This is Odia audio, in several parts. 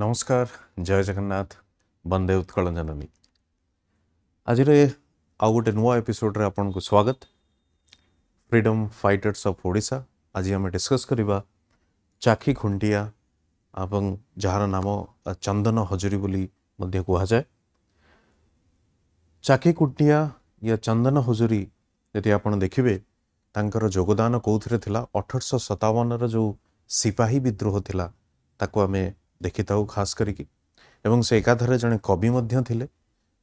नमस्कार जय जगन्नाथ बंदे उत्कल जननी आज आउ गोटे नुआ एपिसोड को स्वागत फ्रीडम फाइटर्स ऑफ ओडा आज आम डिस्कस करवा चाखी खुंटिया जार नाम चंदन हजूरी बोली कहा जाए चाखी खुंटिया या चंदन हजूरी यदि आप देखिए योगदान कौन थी अठरश सतावन रो सिपाही विद्रोह थी ताको आमें ଦେଖିଥାଉ ଖାସ କରିକି ଏବଂ ସେ ଏକାଧାରେ ଜଣେ କବି ମଧ୍ୟ ଥିଲେ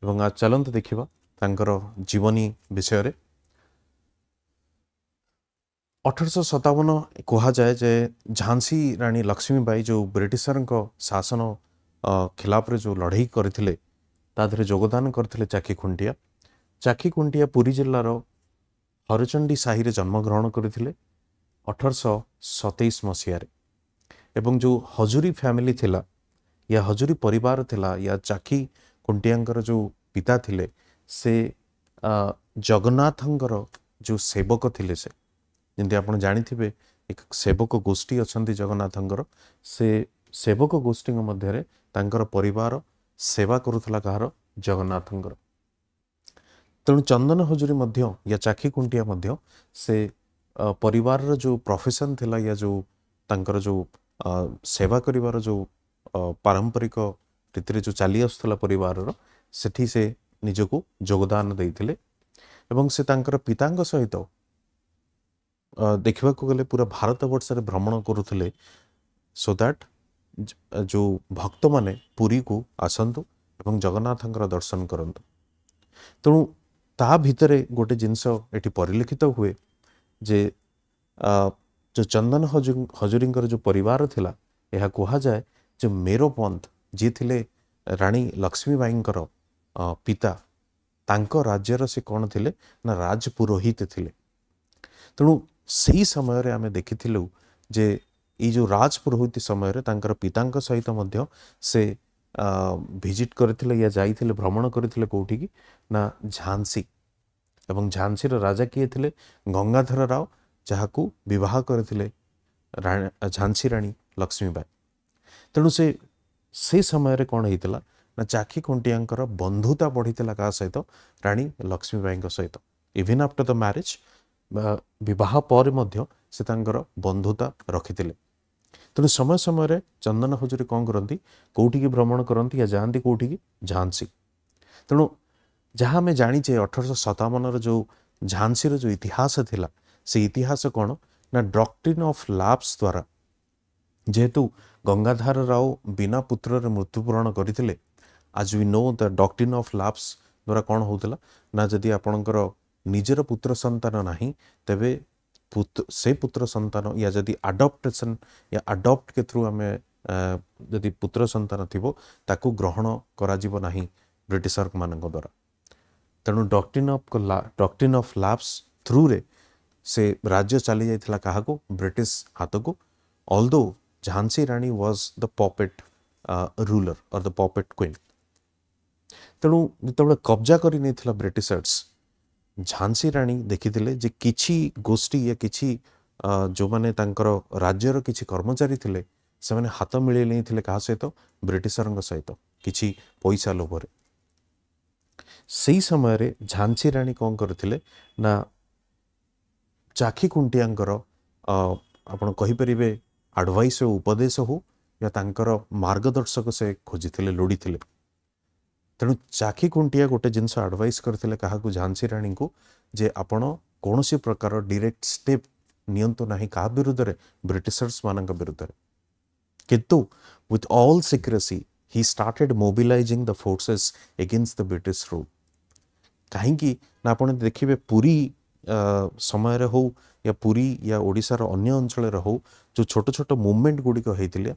ଏବଂ ଆଉ ଚାଲନ୍ତୁ ଦେଖିବା ତାଙ୍କର ଜୀବନୀ ବିଷୟରେ ଅଠରଶହ ସତାବନ କୁହାଯାଏ ଯେ ଝାନ୍ସି ରାଣୀ ଲକ୍ଷ୍ମୀବାଇ ଯେଉଁ ବ୍ରିଟିଶରଙ୍କ ଶାସନ ଖିଲାପରେ ଯେଉଁ ଲଢ଼େଇ କରିଥିଲେ ତା ଦେହରେ ଯୋଗଦାନ କରିଥିଲେ ଚାକି ଖୁଣ୍ଟିଆ ଚାକି ଖୁଣ୍ଟିଆ ପୁରୀ ଜିଲ୍ଲାର ହରଚଣ୍ଡୀ ସାହିରେ ଜନ୍ମଗ୍ରହଣ କରିଥିଲେ ଅଠରଶହ ସତେଇଶ ମସିହାରେ ଏବଂ ଯେଉଁ ହଜୁରୀ ଫ୍ୟାମିଲି ଥିଲା ୟା ହଜୁରୀ ପରିବାର ଥିଲା ୟା ଚାକି କୁଣ୍ଟିଆଙ୍କର ଯେଉଁ ପିତା ଥିଲେ ସେ ଜଗନ୍ନାଥଙ୍କର ଯେଉଁ ସେବକ ଥିଲେ ସେ ଯେମିତି ଆପଣ ଜାଣିଥିବେ ଏକ ସେବକ ଗୋଷ୍ଠୀ ଅଛନ୍ତି ଜଗନ୍ନାଥଙ୍କର ସେ ସେବକ ଗୋଷ୍ଠୀଙ୍କ ମଧ୍ୟରେ ତାଙ୍କର ପରିବାର ସେବା କରୁଥିଲା କାହାର ଜଗନ୍ନାଥଙ୍କର ତେଣୁ ଚନ୍ଦନ ହଜୁରୀ ମଧ୍ୟ ୟା ଚାକି କୁଣ୍ଟିଆ ମଧ୍ୟ ସେ ପରିବାରର ଯେଉଁ ପ୍ରଫେସନ୍ ଥିଲା ୟା ଯେଉଁ ତାଙ୍କର ଯେଉଁ ସେବା କରିବାର ଯେଉଁ ପାରମ୍ପରିକ ରୀତିରେ ଯେଉଁ ଚାଲି ଆସୁଥିଲା ପରିବାରର ସେଠି ସେ ନିଜକୁ ଯୋଗଦାନ ଦେଇଥିଲେ ଏବଂ ସେ ତାଙ୍କର ପିତାଙ୍କ ସହିତ ଦେଖିବାକୁ ଗଲେ ପୁରା ଭାରତ ବର୍ଷରେ ଭ୍ରମଣ କରୁଥିଲେ ସୋ ଦ୍ୟାଟ୍ ଯେଉଁ ଭକ୍ତମାନେ ପୁରୀକୁ ଆସନ୍ତୁ ଏବଂ ଜଗନ୍ନାଥଙ୍କର ଦର୍ଶନ କରନ୍ତୁ ତେଣୁ ତା ଭିତରେ ଗୋଟେ ଜିନିଷ ଏଠି ପରିଲକ୍ଷିତ ହୁଏ ଯେ ଯେଉଁ ଚନ୍ଦନ ହଜୁ ହଜୁରୀଙ୍କର ଯେଉଁ ପରିବାର ଥିଲା ଏହା କୁହାଯାଏ ଯେ ମେରୋପନ୍ଥ ଯିଏ ଥିଲେ ରାଣୀ ଲକ୍ଷ୍ମୀବାଈଙ୍କର ପିତା ତାଙ୍କ ରାଜ୍ୟର ସେ କ'ଣ ଥିଲେ ନା ରାଜପୁରୋହିତ ଥିଲେ ତେଣୁ ସେହି ସମୟରେ ଆମେ ଦେଖିଥିଲୁ ଯେ ଏଇ ଯେଉଁ ରାଜ ପୁରୋହିତ ସମୟରେ ତାଙ୍କର ପିତାଙ୍କ ସହିତ ମଧ୍ୟ ସେ ଭିଜିଟ୍ କରିଥିଲେ ୟା ଯାଇଥିଲେ ଭ୍ରମଣ କରିଥିଲେ କେଉଁଠିକି ନା ଝାନ୍ସି ଏବଂ ଝାନ୍ସିର ରାଜା କିଏ ଥିଲେ ଗଙ୍ଗାଧର ରାଓ ଯାହାକୁ ବିବାହ କରିଥିଲେ ଝାନ୍ସି ରାଣୀ ଲକ୍ଷ୍ମୀବାଈ ତେଣୁ ସେ ସେ ସମୟରେ କ'ଣ ହେଇଥିଲା ନା ଚାକି ଖୁଣ୍ଟିଆଙ୍କର ବନ୍ଧୁତା ବଢ଼ିଥିଲା କାହା ସହିତ ରାଣୀ ଲକ୍ଷ୍ମୀବାଇଙ୍କ ସହିତ ଇଭିନ୍ ଆଫ୍ଟର ଦ ମ୍ୟାରେଜ୍ ବିବାହ ପରେ ମଧ୍ୟ ସେ ତାଙ୍କର ବନ୍ଧୁତା ରଖିଥିଲେ ତେଣୁ ସମୟ ସମୟରେ ଚନ୍ଦନ ହଜୁରୀ କ'ଣ କରନ୍ତି କେଉଁଠିକି ଭ୍ରମଣ କରନ୍ତି ୟା ଯାଆନ୍ତି କେଉଁଠିକି ଝାନ୍ସି ତେଣୁ ଯାହା ଆମେ ଜାଣିଛେ ଅଠରଶହ ସତାବନର ଯେଉଁ ଝାନ୍ସୀର ଯେଉଁ ଇତିହାସ ଥିଲା ସେ ଇତିହାସ କ'ଣ ନା ଡକ୍ଟ୍ରିନ୍ ଅଫ୍ ଲାପ୍ସ ଦ୍ୱାରା ଯେହେତୁ ଗଙ୍ଗାଧର ରାଓ ବିନା ପୁତ୍ରରେ ମୃତ୍ୟୁବରଣ କରିଥିଲେ as we know the doctrine of lapse ଦ୍ୱାରା କ'ଣ ହେଉଥିଲା ନା ଯଦି ଆପଣଙ୍କର ନିଜର ପୁତ୍ର ସନ୍ତାନ ନାହିଁ ତେବେ ସେ ପୁତ୍ର ସନ୍ତାନ ୟା ଯଦି ଆଡ଼ପ୍ଟେସନ୍ ୟା ଆଡ଼ପ୍ଟ କେ ଥ୍ରୁ ଆମେ ଯଦି ପୁତ୍ର ସନ୍ତାନ ଥିବ ତାକୁ ଗ୍ରହଣ କରାଯିବ ନାହିଁ ବ୍ରିଟିଶର୍ମାନଙ୍କ ଦ୍ୱାରା ତେଣୁ doctrine of doctrine of lapse ଥ୍ରୁରେ से राज्य चली जाइए क्या ब्रिटिश हाथ को although Jhansi Rani was the puppet ruler और द पॉपेट क्वीन तेणु uh, जो कब्जा कर ब्रिटिशर्स झांसी राणी देखी थे कि गोष्ठी या कि जो मैंने राज्यर कि कर्मचारी थे से हाथ मिले थे क्या सहित ब्रिटिशर सहित किसी पैसा लोभ से झांसी राणी कौन करते चाखी खुंटियांर आपर आडवाइस हो उपदेश हो या मार्गदर्शक से खोजी लोड़ी थे तेणु चाखी खुंटिया गोटे जिन आडवाइस करते क्या झांसी राणी को जे आप कौन प्रकार डायरेक्ट स्टेप निर्देश क्या विरुद्ध ब्रिटिशर्स मान विरुद्ध कितु with all secrecy he started mobilising the forces against the British rule कहीं आप देखिए पूरी समय रे हो या पुरी या ओडार अन्य अंचल हो जो छोट छोट मुमेंट गुड़िकले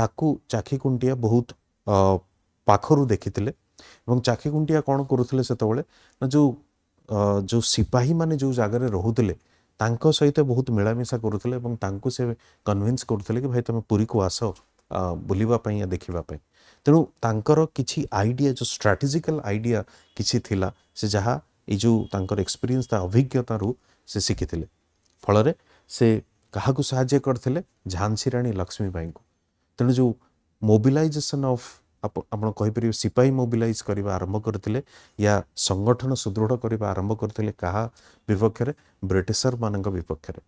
चाखिकुंटिया बहुत पाखर देखी चाखिकुंटिया कौन करुले से ना जो जो सिपाही माने जो जगह रोते सहित बहुत मिलामिशा करुले से कनभीन्स करुले भाई तुम पूरी को आस बुलवापी या तेणु तेणुता किसी आईडिया जो स्ट्राटेजिकल आईडिया किसी से जहाँ ଏଇ ଯେଉଁ ତାଙ୍କର ଏକ୍ସପିରିଏନ୍ସ ତା ଅଭିଜ୍ଞତାରୁ ସେ ଶିଖିଥିଲେ ଫଳରେ ସେ କାହାକୁ ସାହାଯ୍ୟ କରିଥିଲେ ଝାନ୍ସୀ ରାଣୀ ଲକ୍ଷ୍ମୀବାଈଙ୍କୁ ତେଣୁ ଯେଉଁ ମୋବିଲାଇଜେସନ୍ ଅଫ୍ ଆପଣ କହିପାରିବେ ସିପାହୀ ମୋବିଲାଇଜ୍ କରିବା ଆରମ୍ଭ କରିଥିଲେ ୟା ସଂଗଠନ ସୁଦୃଢ଼ କରିବା ଆରମ୍ଭ କରିଥିଲେ କାହା ବିପକ୍ଷରେ ବ୍ରିଟିଶର୍ମାନଙ୍କ ବିପକ୍ଷରେ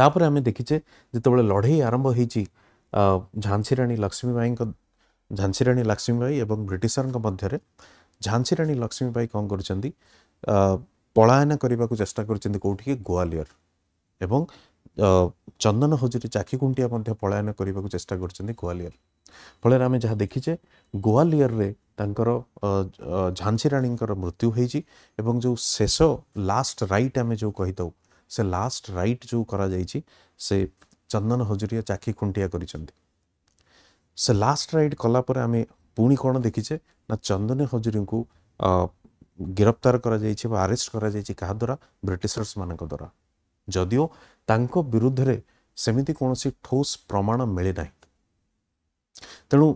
ତାପରେ ଆମେ ଦେଖିଛେ ଯେତେବେଳେ ଲଢ଼େଇ ଆରମ୍ଭ ହୋଇଛି ଝାନ୍ସୀ ରାଣୀ ଲକ୍ଷ୍ମୀବାଈଙ୍କ ଝାନ୍ସୀ ରାଣୀ ଲକ୍ଷ୍ମୀବାଈ ଏବଂ ବ୍ରିଟିଶର୍ଙ୍କ ମଧ୍ୟରେ ଝାନ୍ସୀ ରାଣୀ ଲକ୍ଷ୍ମୀବାଇ କ'ଣ କରିଛନ୍ତି ପଳାୟନ କରିବାକୁ ଚେଷ୍ଟା କରିଛନ୍ତି କେଉଁଠିକି ଗ୍ୱାଲିୟର ଏବଂ ଚନ୍ଦନ ହଜୁରୀ ଚାଖିକୁଣ୍ଟିଆ ମଧ୍ୟ ପଳାୟନ କରିବାକୁ ଚେଷ୍ଟା କରିଛନ୍ତି ଗ୍ୱାଲିୟର ଫଳରେ ଆମେ ଯାହା ଦେଖିଛେ ଗ୍ୱାଲିୟରରେ ତାଙ୍କର ଝାନ୍ସୀ ରାଣୀଙ୍କର ମୃତ୍ୟୁ ହେଇଛି ଏବଂ ଯେଉଁ ଶେଷ ଲାଷ୍ଟ ରାଇଟ୍ ଆମେ ଯେଉଁ କହିଥାଉ ସେ ଲାଷ୍ଟ ରାଇଟ୍ ଯେଉଁ କରାଯାଇଛି ସେ ଚନ୍ଦନ ହଜୁରିଆ ଚାଖି ଖୁଣ୍ଟିଆ କରିଛନ୍ତି ସେ ଲାଷ୍ଟ ରାଇଟ୍ କଲା ପରେ ଆମେ ପୁଣି କ'ଣ ଦେଖିଛେ ନା ଚନ୍ଦନ ହଜୁରୀଙ୍କୁ ଗିରଫ୍ତାର କରାଯାଇଛି ବା ଆରେଷ୍ଟ କରାଯାଇଛି କାହା ଦ୍ୱାରା ମାନଙ୍କ ଦ୍ୱାରା ଯଦିଓ ତାଙ୍କ ବିରୁଦ୍ଧରେ ସେମିତି କୌଣସି ଠୋସ୍ ପ୍ରମାଣ ମିଳିନାହିଁ ତେଣୁ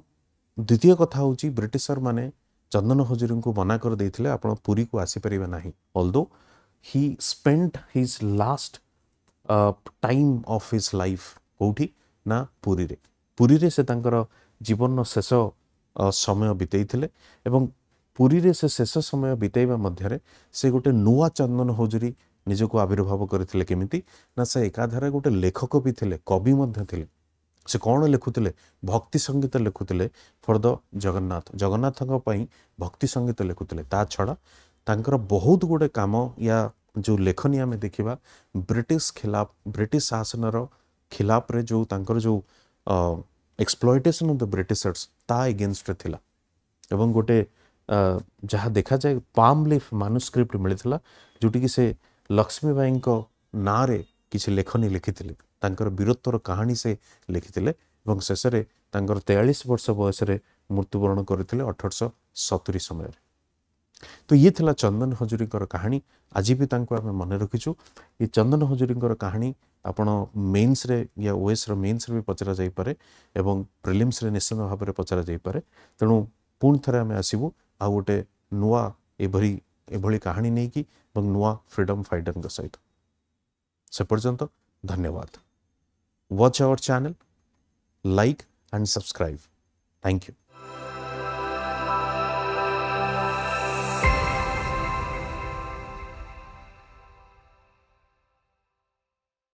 ଦ୍ୱିତୀୟ କଥା ହେଉଛି ବ୍ରିଟିଶର୍ମାନେ ଚନ୍ଦନ ହଜୁରୀଙ୍କୁ ମନା କରିଦେଇଥିଲେ ଆପଣ ପୁରୀକୁ ଆସିପାରିବେ ନାହିଁ although he spend his last time of his life କେଉଁଠି ନା ପୁରୀରେ ପୁରୀରେ ସେ ତାଙ୍କର ଜୀବନର ଶେଷ ସମୟ ବିତେଇଥିଲେ ଏବଂ ପୁରୀରେ ସେ ଶେଷ ସମୟ ବିତେଇବା ମଧ୍ୟରେ ସେ ଗୋଟେ ନୂଆ ଚନ୍ଦନ ହଜୁରୀ ନିଜକୁ ଆବିର୍ଭାବ କରିଥିଲେ କେମିତି ନା ସେ ଏକାଧାରା ଗୋଟେ ଲେଖକ ବି ଥିଲେ କବି ମଧ୍ୟ ଥିଲେ ସେ କ'ଣ ଲେଖୁଥିଲେ ଭକ୍ତି ସଙ୍ଗୀତ ଲେଖୁଥିଲେ ଫର୍ ଦ ଜଗନ୍ନାଥ ଜଗନ୍ନାଥଙ୍କ ପାଇଁ ଭକ୍ତି ସଙ୍ଗୀତ ଲେଖୁଥିଲେ ତା ଛଡ଼ା ତାଙ୍କର ବହୁତ ଗୁଡ଼ିଏ କାମ ୟା ଯେଉଁ ଲେଖନୀ ଆମେ ଦେଖିବା ବ୍ରିଟିଶ ଖିଲାପ ବ୍ରିଟିଶ ଶାସନର ଖିଲାପରେ ଯେଉଁ ତାଙ୍କର ଯେଉଁ एक्सप्लोइटेशन अफ द ब्रिटिशर्स ता एगेन्स्ट थिला एवं गोटे जहाँ देखा जाए पाम लिफ मानुस्क्रिप्ट मिलता जोटि से लक्ष्मीबाई ना किसी लेखनी लिखी थे वीरत्वर कहानी से लिखी थे शेषे तेयालीस वर्ष बयस मृत्युवरण करते अठरश सतुरी समय रे। तो ये थिला चंदन हजूरी कहानी आज भी आम मन रखीचु ये चंदन हजूरी कहानी आप मेन्स या ओएस रेन्स भी पचरा जापे और प्रिलिम्स निश्चित भाव में पचरा जापे तेणु पुण थे आम आसबू आ गोटे नुआ एभली कहानी नहीं कि नुआ फ्रीडम फाइटर सहित से पर्यटन धन्यवाद watch our channel like and subscribe thank you